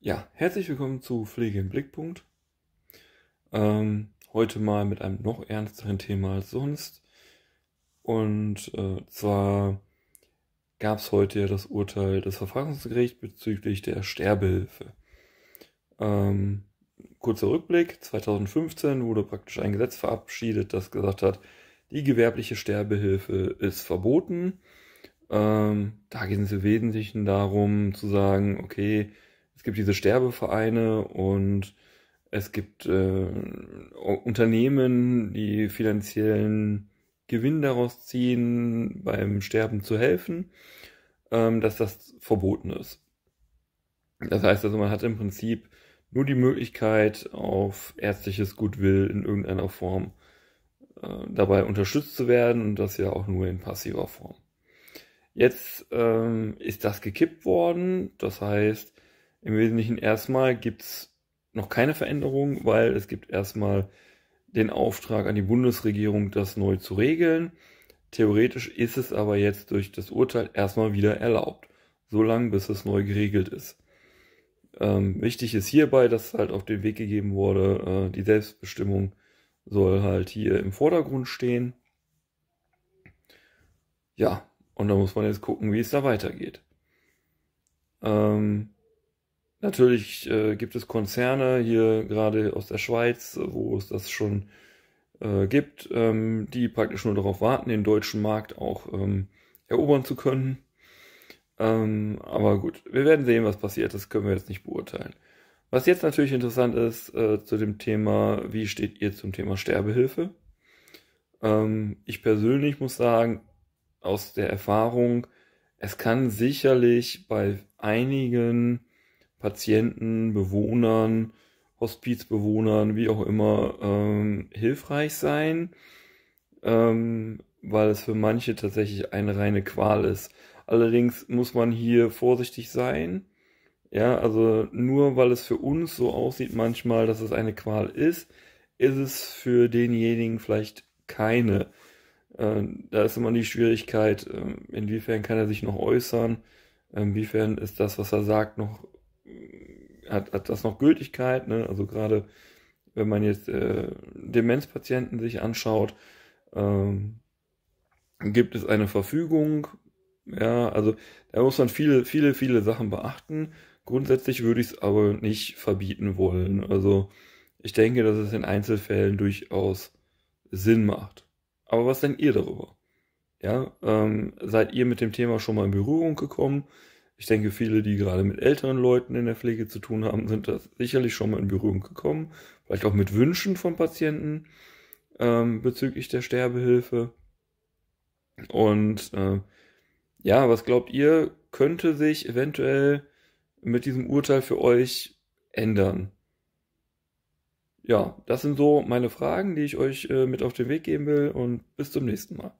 Ja, herzlich willkommen zu Pflege im Blickpunkt. Ähm, heute mal mit einem noch ernsteren Thema als sonst. Und äh, zwar gab es heute ja das Urteil des Verfassungsgerichts bezüglich der Sterbehilfe. Ähm, kurzer Rückblick, 2015 wurde praktisch ein Gesetz verabschiedet, das gesagt hat, die gewerbliche Sterbehilfe ist verboten. Ähm, da geht es im Wesentlichen darum zu sagen, okay, es gibt diese Sterbevereine und es gibt äh, Unternehmen, die finanziellen Gewinn daraus ziehen, beim Sterben zu helfen, ähm, dass das verboten ist. Das heißt also, man hat im Prinzip nur die Möglichkeit, auf ärztliches Gutwill in irgendeiner Form äh, dabei unterstützt zu werden und das ja auch nur in passiver Form. Jetzt ähm, ist das gekippt worden, das heißt, im Wesentlichen erstmal gibt es noch keine Veränderung, weil es gibt erstmal den Auftrag an die Bundesregierung, das neu zu regeln. Theoretisch ist es aber jetzt durch das Urteil erstmal wieder erlaubt, solange bis es neu geregelt ist. Ähm, wichtig ist hierbei, dass halt auf den Weg gegeben wurde, äh, die Selbstbestimmung soll halt hier im Vordergrund stehen. Ja, und da muss man jetzt gucken, wie es da weitergeht. Ähm, Natürlich äh, gibt es Konzerne hier gerade aus der Schweiz, wo es das schon äh, gibt, ähm, die praktisch nur darauf warten, den deutschen Markt auch ähm, erobern zu können. Ähm, aber gut, wir werden sehen, was passiert. Das können wir jetzt nicht beurteilen. Was jetzt natürlich interessant ist äh, zu dem Thema, wie steht ihr zum Thema Sterbehilfe? Ähm, ich persönlich muss sagen, aus der Erfahrung, es kann sicherlich bei einigen Patienten, Bewohnern, Hospizbewohnern, wie auch immer, ähm, hilfreich sein, ähm, weil es für manche tatsächlich eine reine Qual ist. Allerdings muss man hier vorsichtig sein. Ja, also nur weil es für uns so aussieht manchmal, dass es eine Qual ist, ist es für denjenigen vielleicht keine. Äh, da ist immer die Schwierigkeit, äh, inwiefern kann er sich noch äußern, inwiefern ist das, was er sagt, noch hat, hat das noch Gültigkeit. Ne? Also gerade wenn man jetzt äh, Demenzpatienten sich anschaut, ähm, gibt es eine Verfügung. Ja, also da muss man viele, viele, viele Sachen beachten. Grundsätzlich würde ich es aber nicht verbieten wollen. Also ich denke, dass es in Einzelfällen durchaus Sinn macht. Aber was denkt ihr darüber? Ja, ähm, seid ihr mit dem Thema schon mal in Berührung gekommen? Ich denke, viele, die gerade mit älteren Leuten in der Pflege zu tun haben, sind das sicherlich schon mal in Berührung gekommen. Vielleicht auch mit Wünschen von Patienten ähm, bezüglich der Sterbehilfe. Und äh, ja, was glaubt ihr, könnte sich eventuell mit diesem Urteil für euch ändern? Ja, das sind so meine Fragen, die ich euch äh, mit auf den Weg geben will und bis zum nächsten Mal.